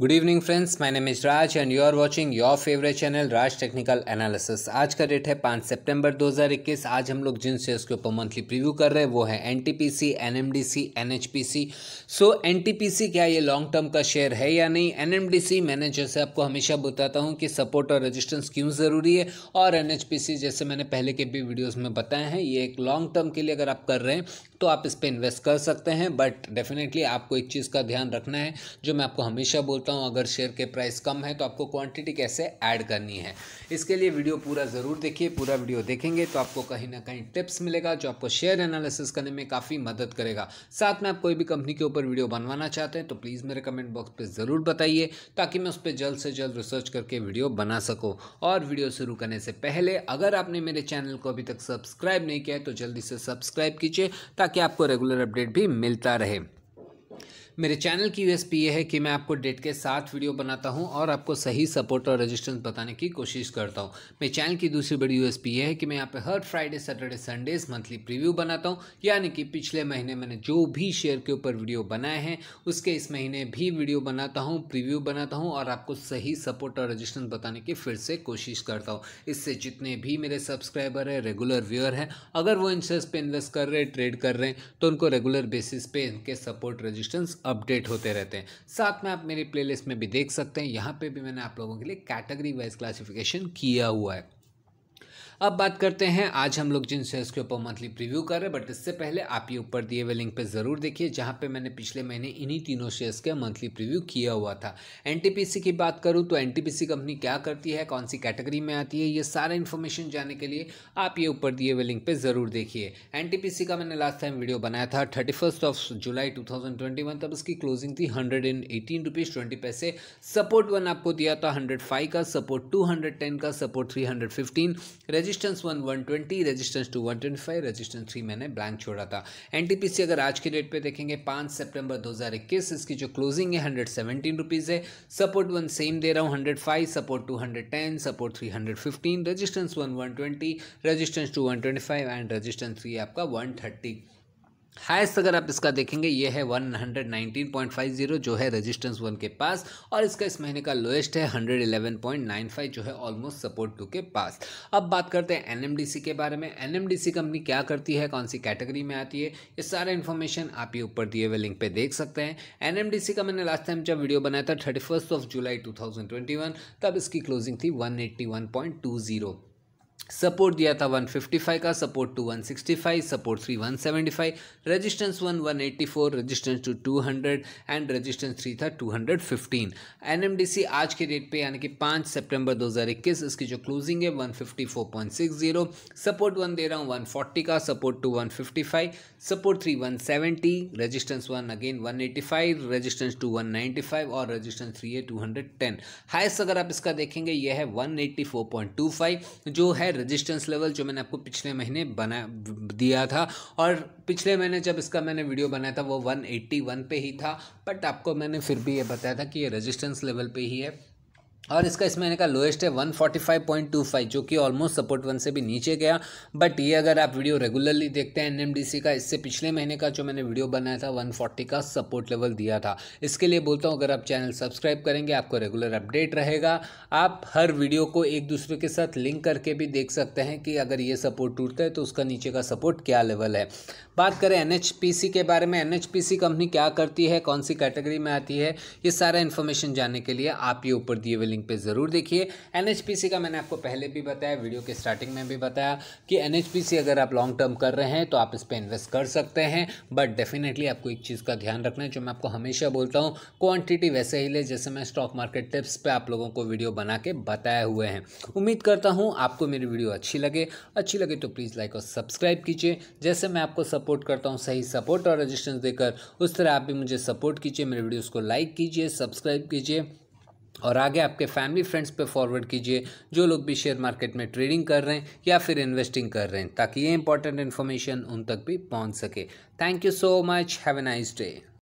good evening friends my name is Raj and you are watching your favourite channel Raj technical analysis आज का date है पाँच सितंबर 2021 आज हम लोग जिन शेयर्स के ऊपर मंथली प्रीव्यू कर रहे हैं वो है N T P C N M D C N H P C so N T P C क्या ये लॉन्ग टर्म का शेयर है या नहीं एन एम डी सी मैंने जैसे आपको हमेशा बताता हूँ कि सपोर्ट और रजिस्टेंस क्यों ज़रूरी है और एन एच पी सी जैसे मैंने पहले के भी वीडियोज़ में बताए हैं ये एक लॉन्ग टर्म के लिए अगर आप कर रहे हैं तो आप इस पर इन्वेस्ट कर सकते हैं बट डेफिनेटली आपको एक चीज़ का ध्यान रखना है जो मैं आपको हमेशा बोलता बोलता हूँ अगर शेयर के प्राइस कम है तो आपको क्वांटिटी कैसे ऐड करनी है इसके लिए वीडियो पूरा ज़रूर देखिए पूरा वीडियो देखेंगे तो आपको कहीं ना कहीं टिप्स मिलेगा जो आपको शेयर एनालिसिस करने में काफ़ी मदद करेगा साथ में आप कोई भी कंपनी के ऊपर वीडियो बनवाना चाहते हैं तो प्लीज़ मेरे कमेंट बॉक्स पर ज़रूर बताइए ताकि मैं उस पर जल्द से जल्द रिसर्च करके वीडियो बना सकूँ और वीडियो शुरू करने से पहले अगर आपने मेरे चैनल को अभी तक सब्सक्राइब नहीं किया है तो जल्दी से सब्सक्राइब कीजिए ताकि आपको रेगुलर अपडेट भी मिलता रहे मेरे चैनल की यूएसपी ये है कि मैं आपको डेट के साथ वीडियो बनाता हूँ और आपको सही सपोर्ट और रेजिस्टेंस बताने की कोशिश करता हूँ मेरे चैनल की दूसरी बड़ी यूएसपी ये है कि मैं यहाँ पे हर Friday Saturday Sundays monthly preview बनाता हूँ यानी कि पिछले महीने मैंने जो भी शेयर के ऊपर वीडियो बनाए हैं उसके इस महीने भी वीडियो बनाता हूँ प्रिव्यू बनाता हूँ और आपको सही सपोर्ट और रजिस्टेंस बताने की फिर से कोशिश करता हूँ इससे जितने भी मेरे सब्सक्राइबर हैं रेगुलर व्यूअर हैं अगर वो इंटरेस्ट पे इन्वेस्ट कर रहे हैं ट्रेड कर रहे हैं तो उनको रेगुलर बेसिस पे इनके सपोर्ट रजिस्टेंस अपडेट होते रहते हैं साथ में आप मेरी प्लेलिस्ट में भी देख सकते हैं यहाँ पे भी मैंने आप लोगों के लिए कैटेगरी वाइज क्लासिफिकेशन किया हुआ है अब बात करते हैं आज हम लोग जिन शेयर्स के ऊपर मंथली प्रीव्यू कर रहे हैं बट इससे पहले आप ये ऊपर दिए हुए लिंक पर ज़रूर देखिए जहाँ पे मैंने पिछले महीने इन्हीं तीनों शेयर्स के मंथली प्रीव्यू किया हुआ था एन की बात करूँ तो एन कंपनी क्या करती है कौन सी कैटेगरी में आती है ये सारा इन्फॉर्मेशन जाने के लिए आप ये ऊपर दिए हुए लिंक पर ज़रूर देखिए एन का मैंने लास्ट टाइम वीडियो बनाया था थर्टी ऑफ जुलाई टू तब इसकी क्लोजिंग थी hundred and eighteen rupees twenty पैसे सपोर्ट वन आपको दिया था हंड्रेड फाइव का सपोर्ट टू हंड्रेड टेन का support three hundred fifteen resistance one one twenty resistance two one twenty five resistance three मैंने ब्लैंक छोड़ा था सी अगर आज के डेट पे देखेंगे पाँच सितंबर 2021 इसकी जो क्लोजिंग है हंड्रेड सेवेंटीन रुपीज़ है सपोर्ट वन सेम दे रहा हूँ hundred five support two hundred ten support three hundred fifteen resistance one one twenty resistance two one twenty five and resistance three आपका वन थर्टी हाइस्ट अगर आप इसका देखेंगे ये है one hundred nineteen point five zero जो है resistance one के पास और इसका इस महीने का लोएस्ट है हंड्रेड पॉइंट नाइन फाइव जो है ऑलमोस्ट सपोर्ट टू के पास अब बात करते हैं एनएमडीसी के बारे में एनएमडीसी कंपनी क्या करती है कौन सी कैटेगरी में आती है ये सारा इन्फॉर्मेशन आप ये ऊपर दिए हुए लिंक पर देख सकते हैं एन का मैंने लास्ट टाइम जब वीडियो बनाया था थर्टी ऑफ जुलाई टू तब इसकी क्लोजिंग थी वन सपोर्ट दिया था 155 का support two 165 support three 175 resistance one one resistance two 200 and resistance three था 215 एनएमडीसी आज के डेट पे यानी कि 5 सितंबर 2021 इसकी जो क्लोजिंग है 154.60 सपोर्ट वन दे रहा हूँ 140 का support two 155 support three 170 resistance one again 185 resistance two one और रजिस्टेंस थ्री है टू हाइस्ट अगर आप इसका देखेंगे यह है वन जो है रेजिस्टेंस लेवल जो मैंने आपको पिछले महीने बना दिया था और पिछले महीने जब इसका मैंने वीडियो बनाया था वो 181 पे ही था बट आपको मैंने फिर भी ये बताया था कि ये रेजिस्टेंस लेवल पे ही है और इसका इस महीने का लोएस्ट है 145.25 जो कि ऑलमोस्ट सपोर्ट वन से भी नीचे गया बट ये अगर आप वीडियो रेगुलरली देखते हैं एनएमडीसी का इससे पिछले महीने का जो मैंने वीडियो बनाया था 140 का सपोर्ट लेवल दिया था इसके लिए बोलता हूँ अगर आप चैनल सब्सक्राइब करेंगे आपको रेगुलर अपडेट रहेगा आप हर वीडियो को एक दूसरे के साथ लिंक करके भी देख सकते हैं कि अगर ये सपोर्ट टूटता है तो उसका नीचे का सपोर्ट क्या लेवल है बात करें एन के बारे में एन कंपनी क्या करती है कौन सी कैटेगरी में आती है ये सारा इन्फॉर्मेशन जानने के लिए आप ये ऊपर दिए हुए लिंक पे ज़रूर देखिए एनएचपीसी का मैंने आपको पहले भी बताया वीडियो के स्टार्टिंग में भी बताया कि एनएचपीसी अगर आप लॉन्ग टर्म कर रहे हैं तो आप इस पर इन्वेस्ट कर सकते हैं बट डेफिनेटली आपको एक चीज़ का ध्यान रखना है जो मैं आपको हमेशा बोलता हूँ क्वान्टिटी वैसे ही ले जैसे मैं स्टॉक मार्केट टिप्स पर आप लोगों को वीडियो बना के बताए हुए हैं उम्मीद करता हूँ आपको मेरी वीडियो अच्छी लगे अच्छी लगे तो प्लीज़ लाइक और सब्सक्राइब कीजिए जैसे मैं आपको सपोर्ट करता हूँ सही सपोर्ट और रजिस्टेंस देकर उस तरह आप भी मुझे सपोर्ट कीजिए मेरे वीडियोस को लाइक कीजिए सब्सक्राइब कीजिए और आगे आपके फैमिली फ्रेंड्स पे फॉरवर्ड कीजिए जो लोग भी शेयर मार्केट में ट्रेडिंग कर रहे हैं या फिर इन्वेस्टिंग कर रहे हैं ताकि ये इंपॉर्टेंट इन्फॉर्मेशन उन तक भी पहुंच सके thank you so much have a nice day